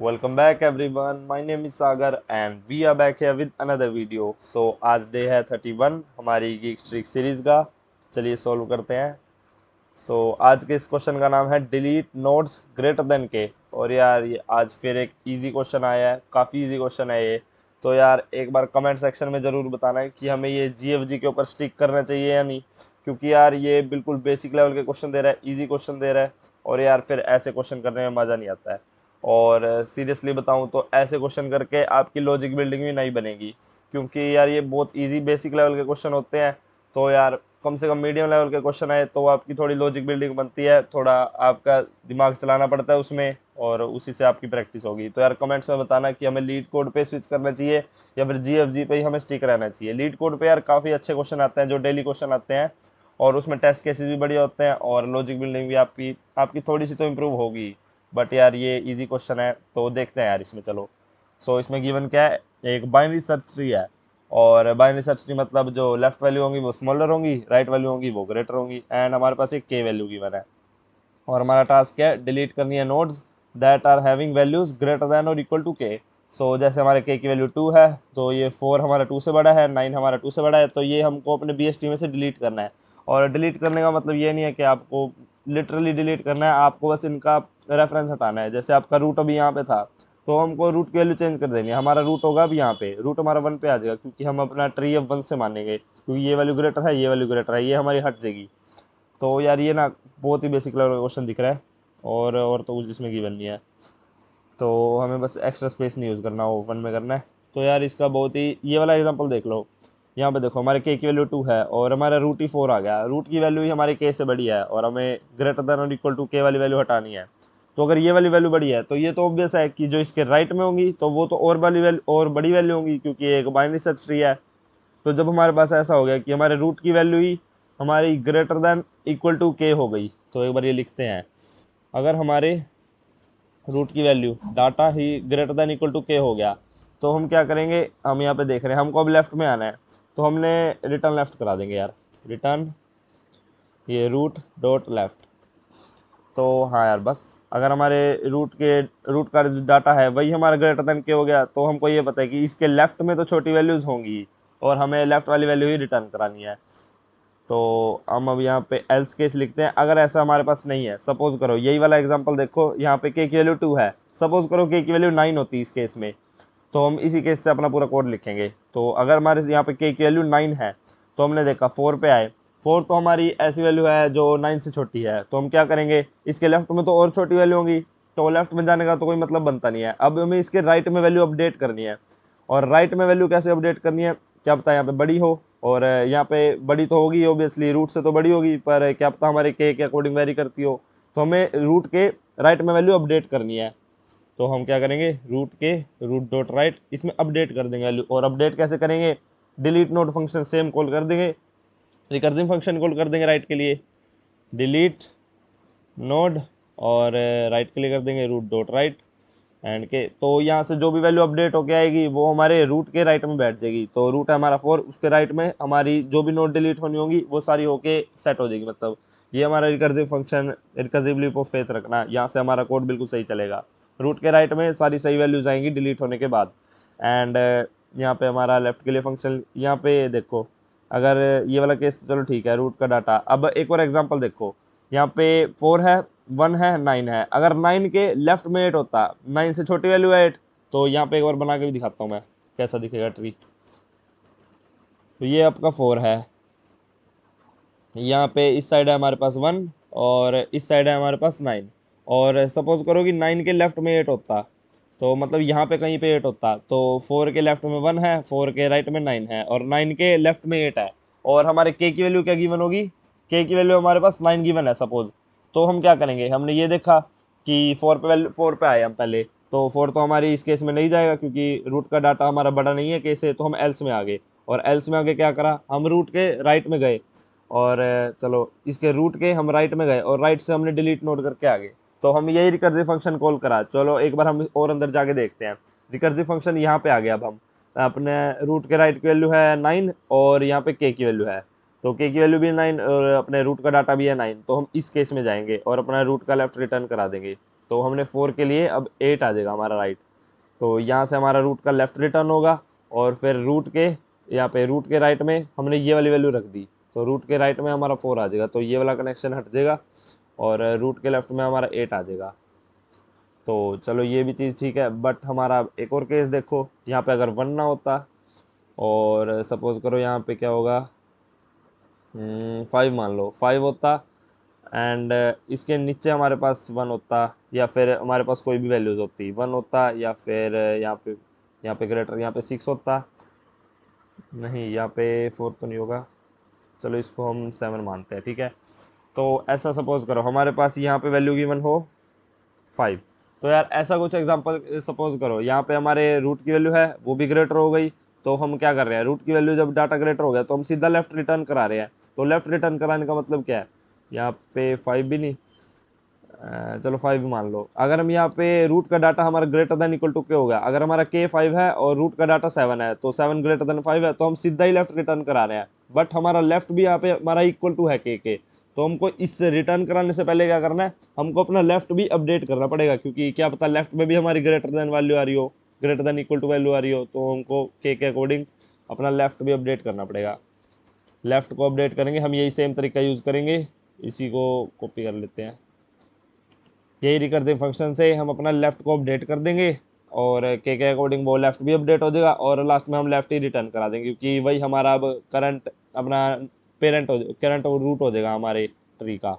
welcome back everyone my name is Sagar and we are back है with another video so आज डे है 31 हमारी गीक स्ट्रिक सीरीज का चलिए सॉल्व करते हैं सो so, आज के इस क्वेश्चन का नाम है डिलीट नोट्स ग्रेटर देन के और यार ये आज फिर एक इजी क्वेश्चन आया है काफ़ी इजी क्वेश्चन है ये तो यार एक बार कमेंट सेक्शन में ज़रूर बताना है कि हमें ये जी के ऊपर स्टिक करना चाहिए या नहीं क्योंकि यार ये बिल्कुल बेसिक लेवल के क्वेश्चन दे रहा है ईजी क्वेश्चन दे रहा है और यार फिर ऐसे क्वेश्चन करने में मज़ा नहीं आता है और सीरियसली बताऊँ तो ऐसे क्वेश्चन करके आपकी लॉजिक बिल्डिंग भी नहीं बनेगी क्योंकि यार ये बहुत ईजी बेसिक लेवल के क्वेश्चन होते हैं तो यार कम से कम मीडियम लेवल के क्वेश्चन आए तो आपकी थोड़ी लॉजिक बिल्डिंग बनती है थोड़ा आपका दिमाग चलाना पड़ता है उसमें और उसी से आपकी प्रैक्टिस होगी तो यार कमेंट्स में बताना कि हमें लीड कोड पे स्विच करना चाहिए या फिर जी एफ जी पे ही हमें स्टिक रहना चाहिए लीड कोड पे यार काफ़ी अच्छे क्वेश्चन आते हैं जो डेली क्वेश्चन आते हैं और उसमें टेस्ट केसेस भी बढ़िया होते हैं और लॉजिक बिल्डिंग भी आपकी आपकी थोड़ी सी तो इम्प्रूव होगी बट यार ये इजी क्वेश्चन है तो देखते हैं यार इसमें चलो सो so, इसमें गिवन क्या है एक बाइनरी सर्च ट्री है और बाइनरी सर्च ट्री मतलब जो लेफ्ट वैल्यू होंगी वो स्मॉलर होंगी राइट वैल्यू होंगी वो ग्रेटर होंगी एंड हमारे पास एक के वैल्यू गिवन है और हमारा टास्क है डिलीट करनी है nodes that are having values greater than और इक्वल टू के सो जैसे हमारे के की वैल्यू टू है तो ये फोर हमारा टू से बड़ा है नाइन हमारा टू से बड़ा है तो ये हमको अपने बी में से डिलीट करना है और डिलीट करने का मतलब ये नहीं है कि आपको लिटरली डिलीट करना है आपको बस इनका रेफरेंस हटाना है जैसे आपका रूट अभी यहाँ पे था तो हमको रूट की वैल्यू चेंज कर देनी है हमारा रूट होगा अब यहाँ पे रूट हमारा वन पे आ जाएगा क्योंकि हम अपना ट्री अब वन से मानेंगे क्योंकि ये वैल्यू ग्रेटर है ये वैल्यू ग्रेटर है ये हमारी हट जाएगी तो यार ये ना बहुत ही बेसिक लेवल का क्वेश्चन दिख रहा है और और तो कुछ इसमें गिवन नहीं है तो हमें बस एक्स्ट्रा स्पेस नहीं यूज़ करना वन में करना है तो यार इसका बहुत ही ये वाला एग्जाम्पल देख लो यहाँ पे देखो हमारे के की वैल्यू टू है और हमारा रूट ही फोर आ गया रूट की वैल्यू ही हमारे के से बड़ी है और हमें ग्रेटर देन और इक्वल टू के वाली वैल्यू हटानी है तो अगर ये वाली वैल्यू बड़ी है तो ये तो ऑब्वियस है कि जो इसके राइट में होंगी तो वो तो और वाली वैल्यू और बड़ी वैल्यू होंगी क्योंकि एक बाइनरी सर्च ट्री है तो जब हमारे पास ऐसा हो गया कि हमारे रूट की वैल्यू ही हमारी greater than equal to K हो गई तो एक बार ये लिखते हैं अगर हमारे रूट की वैल्यू डाटा ही greater than equal to K हो गया तो हम क्या करेंगे हम यहाँ पे देख रहे हैं हमको अब लेफ़्ट में आना है तो हमने रिटर्न लेफ़्ट करा देंगे यार रिटर्न ये रूट डॉट लेफ़्ट तो हाँ यार बस अगर हमारे रूट के रूट का जो डाटा है वही हमारा ग्रेटर देन के हो गया तो हमको ये पता है कि इसके लेफ़्ट में तो छोटी वैल्यूज़ होंगी और हमें लेफ़्ट वाली वैल्यू ही रिटर्न करानी है तो हम अब यहाँ पे एल्स केस लिखते हैं अगर ऐसा हमारे पास नहीं है सपोज़ करो यही वाला एग्जांपल देखो यहाँ पे के की वैल्यू टू है सपोज़ करो के की वैल्यू नाइन होती है इस केस में तो हम इसी केस से अपना पूरा कोड लिखेंगे तो अगर हमारे यहाँ पे के की वैल्यू नाइन है तो हमने देखा फोर पे आए फोर तो हमारी ऐसी वैल्यू है जो नाइन से छोटी है तो हम क्या करेंगे इसके लेफ्ट में तो और छोटी वैल्यू होंगी तो लेफ्ट में जाने का तो कोई मतलब बनता नहीं है अब हमें इसके राइट में वैल्यू अपडेट करनी है और राइट में वैल्यू कैसे अपडेट करनी है क्या पता यहाँ पे बड़ी हो और यहाँ पे बड़ी तो होगी ओबियसली रूट से तो बड़ी होगी पर क्या पता हमारे के के अकॉर्डिंग वेरी करती हो तो हमें रूट के राइट में वैल्यू अपडेट करनी है तो हम क्या करेंगे रूट के रूट डॉट राइट इसमें अपडेट कर देंगे वैल्यू और अपडेट कैसे करेंगे delete node function same call कर देंगे रिकर्जिंग फंक्शन कॉल कर देंगे राइट के लिए डिलीट नोड और राइट uh, के लिए कर देंगे रूट डॉट राइट एंड के तो यहाँ से जो भी वैल्यू अपडेट होके आएगी वो हमारे रूट के राइट में बैठ जाएगी तो रूट है हमारा फोर उसके राइट में हमारी जो भी नोट डिलीट होनी होगी वो सारी होके सेट हो जाएगी मतलब ये हमारा रिकर्जिव फंक्शन रिकर्जिवली को फेथ रखना यहाँ से हमारा कोड बिल्कुल सही चलेगा रूट के राइट में सारी सही वैल्यूज आएंगी डिलीट होने के बाद एंड uh, यहाँ पे हमारा लेफ्ट के लिए फंक्शन यहाँ पे देखो अगर ये वाला केस तो चलो ठीक है रूट का डाटा अब एक और एग्जाम्पल देखो यहाँ पे फोर है वन है नाइन है अगर नाइन के लेफ्ट में एट होता नाइन से छोटी वैल्यू है एट तो यहाँ पे एक बार बना के भी दिखाता हूँ मैं कैसा दिखेगा ट्री तो ये आपका फोर है यहाँ पे इस साइड है हमारे पास वन और इस साइड है हमारे पास नाइन और सपोज करो कि नाइन के लेफ्ट में एट होता तो मतलब यहाँ पे कहीं पे एट होता तो फोर के लेफ्ट में वन है फोर के राइट में नाइन है और नाइन के लेफ्ट में एट है और हमारे के की वैल्यू क्या गिवन होगी के की वैल्यू हमारे पास नाइन गिवन है सपोज तो हम क्या करेंगे हमने ये देखा कि फोर पे वैल्यू फोर पे आए हम पहले तो फोर तो हमारी इस केस में नहीं जाएगा क्योंकि रूट का डाटा हमारा बड़ा नहीं है केस से तो हम एल्स में आ गए और एल्स में आगे क्या करा हम रूट के राइट में गए और चलो इसके रूट के हम राइट में गए और राइट से हमने डिलीट नोट करके आ गए तो हम यही रिकर्जी फंक्शन कॉल करा चलो एक बार हम और अंदर जाके देखते हैं रिकर्जी फंक्शन यहाँ पे आ गया अब हम अपने रूट के राइट की वैल्यू है नाइन और यहाँ पे के की वैल्यू है तो के की वैल्यू भी नाइन और अपने रूट का डाटा भी है नाइन तो हम इस केस में जाएंगे और अपना रूट का लेफ्ट रिटर्न करा देंगे तो हमने फोर के लिए अब एट आ जाएगा हमारा राइट तो यहाँ से हमारा रूट का लेफ्ट रिटर्न होगा और फिर रूट के यहाँ पे रूट के राइट में हमने ये वाली वैल्यू रख दी तो रूट के राइट में हमारा फोर आ जाएगा तो ये वाला कनेक्शन हट जाएगा और रूट के लेफ्ट में हमारा एट आ जाएगा तो चलो ये भी चीज़ ठीक है बट हमारा एक और केस देखो यहाँ पे अगर वन ना होता और सपोज़ करो यहाँ पे क्या होगा फाइव हम्म, मान लो फाइव होता एंड इसके नीचे हमारे पास वन होता या फिर हमारे पास कोई भी वैल्यूज़ होती वन होता या फिर यहाँ पे यहाँ पे ग्रेटर यहाँ पे सिक्स होता नहीं यहाँ पे फोर तो नहीं होगा चलो इसको हम सेवन मानते हैं ठीक है तो ऐसा सपोज करो हमारे पास यहाँ पे वैल्यू गिवन हो फाइव तो यार ऐसा कुछ एग्जांपल सपोज करो यहाँ पे हमारे रूट की वैल्यू है वो भी ग्रेटर हो गई तो हम क्या कर रहे हैं रूट की वैल्यू जब डाटा ग्रेटर हो गया तो हम सीधा लेफ्ट रिटर्न करा रहे हैं तो लेफ्ट रिटर्न कराने का मतलब क्या है यहाँ पे फाइव भी नहीं चलो फाइव मान लो अगर हम यहाँ पे रूट का डाटा हमारा ग्रेटर देन इक्वल टू के होगा अगर हमारा के फाइव है और रूट का डाटा सेवन है तो सेवन ग्रेटर देन फाइव है तो हम सीधा ही लेफ्ट रिटर्न करा रहे हैं बट हमारा लेफ्ट भी यहाँ पे हमारा इक्वल टू है के के तो हमको इससे रिटर्न कराने से पहले क्या करना है हमको अपना लेफ्ट भी अपडेट करना पड़ेगा क्योंकि क्या पता लेफ्ट में भी हमारी ग्रेटर देन वैल्यू आ रही हो greater than equal to value आ रही हो तो हमको के के अकॉर्डिंग अपना लेफ्ट भी अपडेट करना पड़ेगा लेफ्ट को अपडेट करेंगे हम यही सेम तरीका यूज़ करेंगे इसी को कॉपी कर लेते हैं यही रिकर्सिव फंक्शन से हम अपना लेफ्ट को अपडेट कर देंगे और के के अकॉर्डिंग वो लेफ्ट भी अपडेट हो जाएगा और लास्ट में हम लेफ्ट ही रिटर्न करा देंगे क्योंकि वही हमारा अब करंट अपना पेरेंट हो करंट और रूट हो जाएगा हमारे ट्री का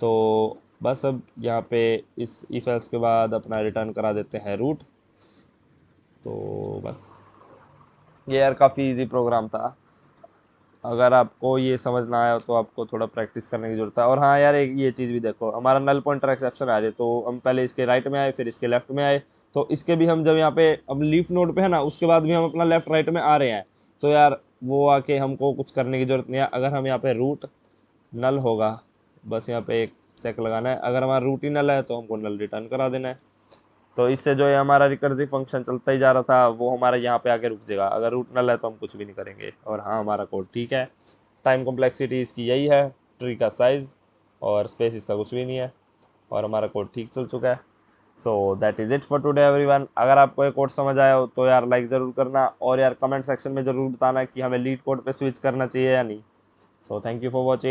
तो बस अब यहाँ पे इस इफ एल्स के बाद अपना रिटर्न करा देते हैं रूट तो बस ये यार काफ़ी इजी प्रोग्राम था अगर आपको ये समझ ना आया हो तो आपको थोड़ा प्रैक्टिस करने की ज़रूरत है और हाँ यार एक ये चीज़ भी देखो हमारा नल पॉइंटर एक्सेप्शन आ रही तो हम पहले इसके राइट में आए फिर इसके लेफ्ट में आए तो इसके भी हम जब यहाँ पे अब लीफ नोड पे है ना उसके बाद भी हम अपना लेफ्ट राइट में आ रहे हैं तो यार वो आके हमको कुछ करने की ज़रूरत नहीं है अगर हम यहाँ पे रूट नल होगा बस यहाँ पे एक चेक लगाना है अगर हमारा रूट ही नल है तो हमको नल रिटर्न करा देना है तो इससे जो है हमारा रिकर्जिव फंक्शन चलता ही जा रहा था वो हमारा यहाँ पे आके रुक जाएगा अगर रूट नल है तो हम कुछ भी नहीं करेंगे और हाँ हमारा कोड ठीक है टाइम कॉम्प्लेक्सिटी इसकी यही है ट्री का साइज़ और स्पेस इसका कुछ भी नहीं है और हमारा कोड ठीक चल चुका है so that is it for today everyone अगर आपको ये कोड समझ आया हो तो यार लाइक ज़रूर करना और यार कमेंट सेक्शन में ज़रूर बताना कि हमें लीड कोड पे स्विच करना चाहिए या नहीं so thank you for watching